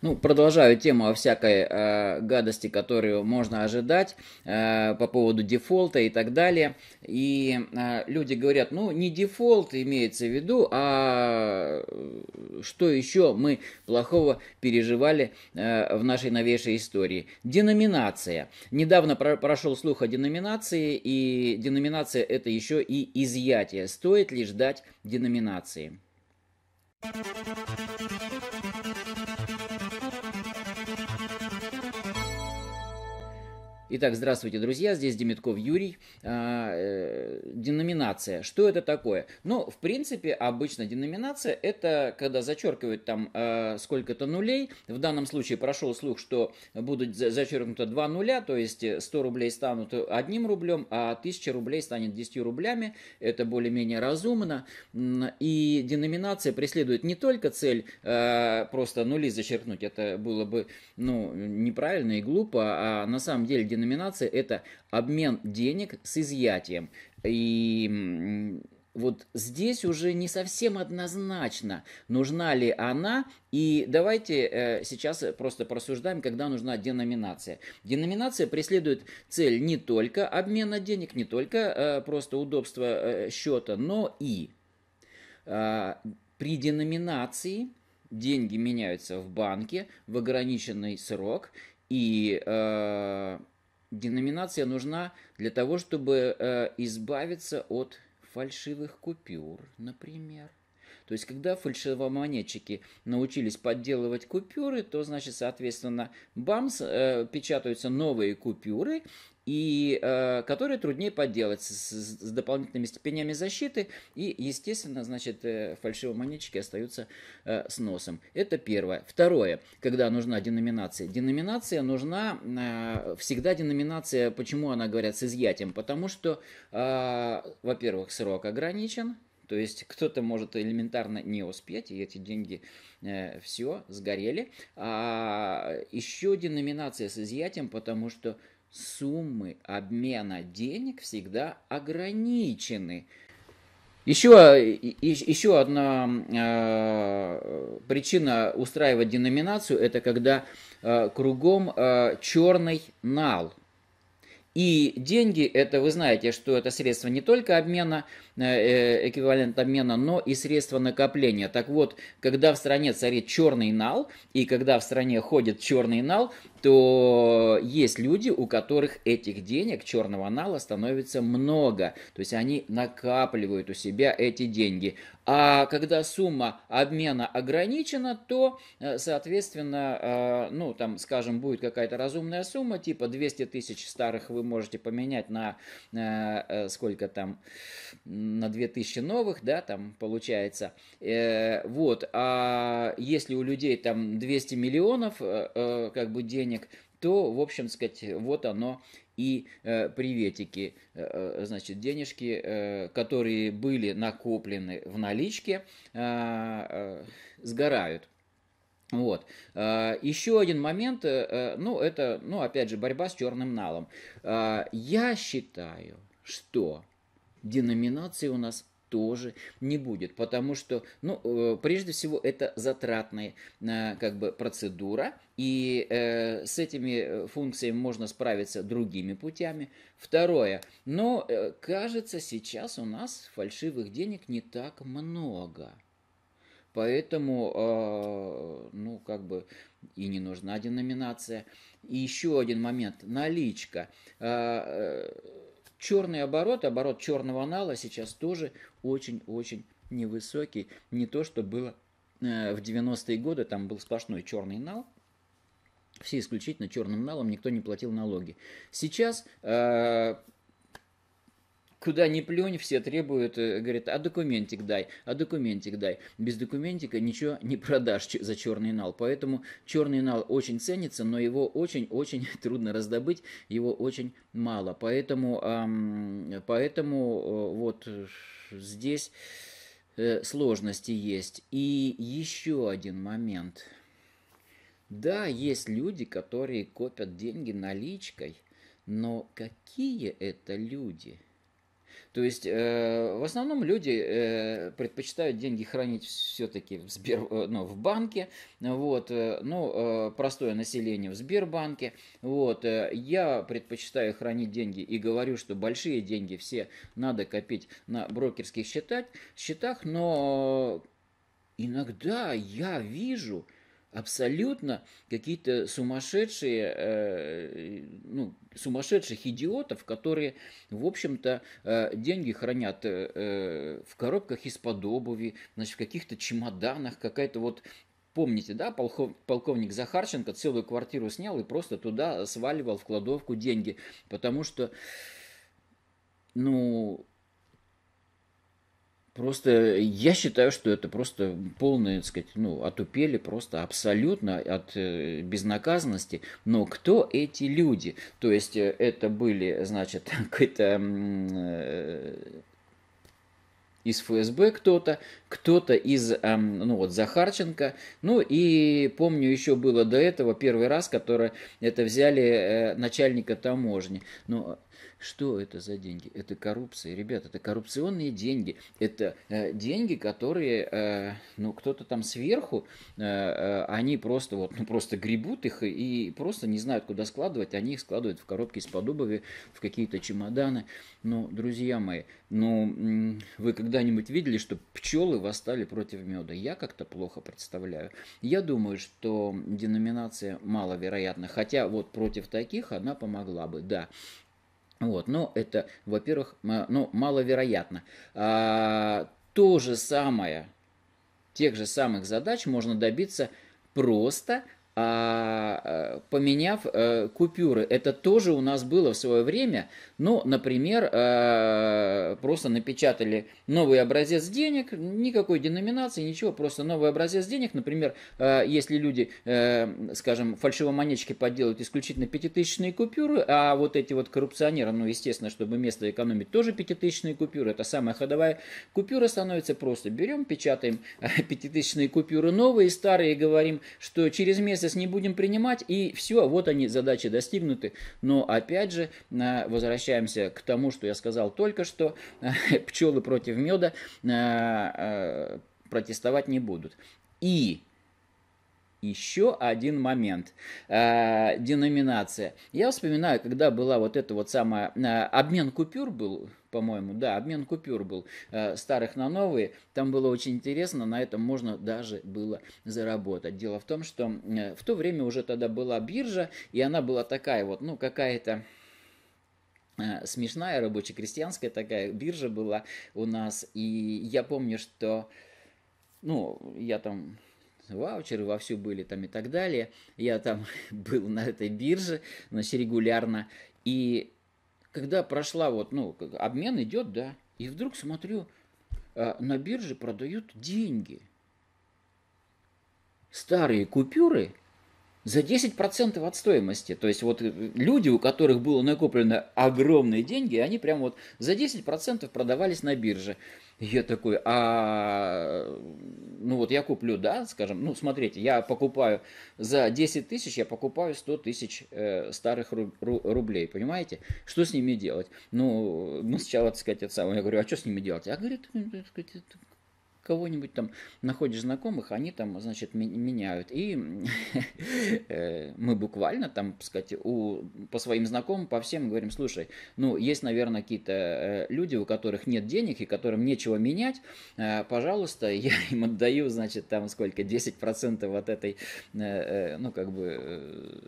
Ну, продолжаю тему о всякой э, гадости, которую можно ожидать э, по поводу дефолта и так далее. И э, люди говорят, ну, не дефолт имеется в виду, а э, что еще мы плохого переживали э, в нашей новейшей истории. Деноминация. Недавно про прошел слух о деноминации, и деноминация это еще и изъятие. Стоит ли ждать деноминации? Итак, здравствуйте, друзья, здесь Демитков Юрий. А, э, деноминация. Что это такое? Ну, в принципе, обычно деноминация – это когда зачеркивают там э, сколько-то нулей. В данном случае прошел слух, что будут зачеркнуты два нуля, то есть 100 рублей станут одним рублем, а 1000 рублей станет 10 рублями. Это более-менее разумно. И деноминация преследует не только цель э, просто нули зачеркнуть, это было бы ну, неправильно и глупо, а на самом деле деноминации – это обмен денег с изъятием. И вот здесь уже не совсем однозначно, нужна ли она. И давайте э, сейчас просто просуждаем, когда нужна деноминация. Деноминация преследует цель не только обмена денег, не только э, просто удобства э, счета, но и э, при деноминации деньги меняются в банке в ограниченный срок и... Э, Деноминация нужна для того, чтобы э, избавиться от фальшивых купюр, например. То есть, когда фальшивомонетчики научились подделывать купюры, то, значит, соответственно, бамс, э, печатаются новые купюры, и э, которые труднее подделать с, с, с дополнительными степенями защиты, и, естественно, значит, э, монетчики остаются э, с носом. Это первое. Второе, когда нужна деноминация. Деноминация нужна, э, всегда деноминация, почему она, говорят, с изъятием? Потому что, э, во-первых, срок ограничен, то есть кто-то может элементарно не успеть, и эти деньги э, все сгорели. А еще деноминация с изъятием, потому что суммы обмена денег всегда ограничены. Еще, еще одна э, причина устраивать деноминацию – это когда э, кругом э, черный нал. И деньги, это вы знаете, что это средство не только обмена, э, э, эквивалент обмена, но и средство накопления. Так вот, когда в стране царит черный нал, и когда в стране ходит черный нал, то есть люди, у которых этих денег, черного нала, становится много. То есть они накапливают у себя эти деньги. А когда сумма обмена ограничена, то, э, соответственно, ну, там, скажем, будет какая-то разумная сумма, типа 200 тысяч старых вымышленных можете поменять на э, э сколько там, на 2000 новых, да, там получается. Э, вот, а если у людей там 200 миллионов э, э, как бы денег, то, в общем сказать, вот оно и э, приветики, э, э, значит, денежки, э, которые были накоплены в наличке, э, э, сгорают. Вот. А, Еще один момент, э, э, ну, это, ну, опять же, борьба с черным налом. А, я считаю, что деноминации у нас тоже не будет, потому что, ну, э, прежде всего, это затратная, как бы, процедура, и с этими функциями можно справиться другими путями. Второе, но, кажется, сейчас у нас фальшивых денег не так много – Поэтому, а, ну, как бы и не нужна деноминация. И еще один момент. Наличка. А, черный оборот, оборот черного анала сейчас тоже очень-очень невысокий. Не то, что было э, в 90-е годы, там был сплошной черный нал, все исключительно черным налом, никто не платил налоги. Сейчас э, Куда ни плюнь, все требуют, э, говорят, а документик дай, а документик дай. Без документика ничего не продашь за черный нал. Поэтому черный нал очень ценится, но его очень-очень трудно раздобыть, его очень мало. Поэтому, поэтому э, вот здесь э, сложности есть. И еще один момент. Да, есть люди, которые копят деньги наличкой, но какие это люди – то есть э, в основном люди э, предпочитают деньги хранить все-таки в, Сбер, э, ну, в банке, вот, э, ну, э, простое население в Сбербанке. Вот, э, я предпочитаю хранить деньги и говорю, что большие деньги все надо копить на брокерских счетах, счетах но иногда я вижу, абсолютно какие-то сумасшедшие, э, ну, сумасшедших идиотов, которые, в общем-то, э, деньги хранят э, э в коробках из-под обуви, значит, в каких-то чемоданах, какая-то вот Помните, да, полковник Захарченко целую квартиру снял и просто туда сваливал в кладовку деньги, потому что, ну, Просто я считаю, что это просто полное, так сказать, ну, отупели просто абсолютно от э, безнаказанности. Но кто эти люди? То есть э, это были, значит, какая-то э, из ФСБ кто-то, кто-то из, ну вот, Захарченко. Ну и помню, еще было до этого первый раз, который это взяли начальника таможни. Но что это за деньги? Это коррупция, ребят, это коррупционные деньги. Это э, деньги, которые, э, ну, кто-то там сверху, э, э, они просто вот, ну, просто гребут их и, и просто не знают, куда складывать. Они их складывают в коробки из-под обуви, в какие-то чемоданы. Ну, друзья мои, ну, вы когда-нибудь видели, что пчелы восстали против меда? Я как-то плохо представляю. Я думаю, что деноминация маловероятна, хотя вот против таких она помогла бы, да. Вот, но ну, это, во-первых, ну, маловероятно. А, то же самое, тех же самых задач можно добиться просто а э, поменяв э, купюры. Это тоже у нас было в свое время. Ну, например, э, просто напечатали новый образец денег, никакой деноминации, ничего, просто новый образец денег. Например, э, если люди, э, скажем, фальшивомонетчики подделают исключительно пятитысячные купюры, а вот эти вот коррупционеры, ну, естественно, чтобы место экономить, тоже пятитысячные купюры. Это самая ходовая купюра становится просто. Берем, печатаем э, пятитысячные купюры новые, старые, говорим, что через месяц тезис не будем принимать, и все, вот они, задачи достигнуты. Но опять же, э, возвращаемся к тому, что я сказал только что, пчелы против меда э, э, протестовать не будут. И еще один момент. Э, деноминация. Я вспоминаю, когда была вот эта вот самая... Э, обмен купюр был, по-моему, да, обмен купюр был э, старых на новые. Там было очень интересно, на этом можно даже было заработать. Дело в том, что в то время уже тогда была биржа, и она была такая вот, ну, какая-то смешная рабоче-крестьянская такая биржа была у нас. И я помню, что, ну, я там ваучеры вовсю были там и так далее. Я там был на этой бирже, значит, регулярно. И когда прошла вот, ну, обмен идет, да, и вдруг смотрю, а, на бирже продают деньги. Старые купюры – за 10% от стоимости. То есть вот э, люди, у которых было накоплено огромные деньги, они прям вот за 10% продавались на бирже. Я такой, а ну вот я куплю, да, скажем, ну смотрите, я покупаю за 10 тысяч, я покупаю 100 тысяч э, старых руб, ру, рублей, понимаете? Что с ними делать? Ну, мы сначала, так сказать, это самое, я говорю, а что с ними делать? Я а говорю, «Ну, так сказать, кого-нибудь там находишь знакомых, они там, значит, меняют. И э, мы буквально там, так сказать, у, по своим знакомым, по всем говорим, слушай, ну, есть, наверное, какие-то э, люди, у которых нет денег и которым нечего менять, э, пожалуйста, я им отдаю, значит, там сколько, 10% от этой, ну, как бы,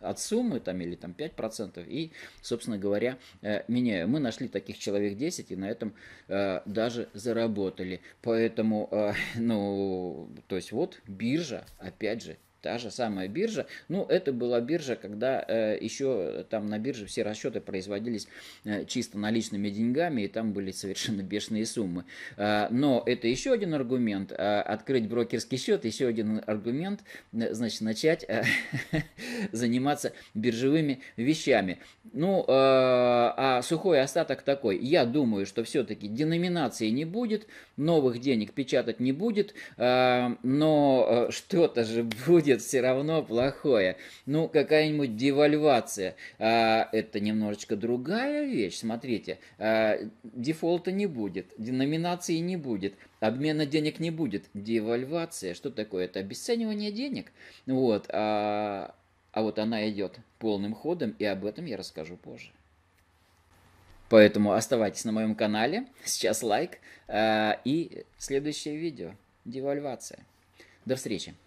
от суммы там, или там, 5%. И, собственно говоря, э, меняю. Мы нашли таких человек 10 и на этом э, даже заработали. Поэтому, э, ну, то есть вот биржа, опять же, Та же самая биржа, ну это была биржа, когда э, еще там на бирже все расчеты производились э, чисто наличными деньгами, и там были совершенно бешеные суммы. Э, но это еще один аргумент, э, открыть брокерский счет, еще один аргумент, э, значит, начать э, заниматься биржевыми вещами. Ну, э, а сухой остаток такой, я думаю, что все-таки деноминации не будет, новых денег печатать не будет, э, но э, что-то же будет будет все равно плохое. Ну, какая-нибудь девальвация. А, это немножечко другая вещь, смотрите. А, дефолта не будет, деноминации не будет, обмена денег не будет. Девальвация, что такое? Это обесценивание денег. Вот, а, а вот она идет полным ходом, и об этом я расскажу позже. Поэтому оставайтесь на моем канале, сейчас лайк э, и следующее видео, девальвация. До встречи!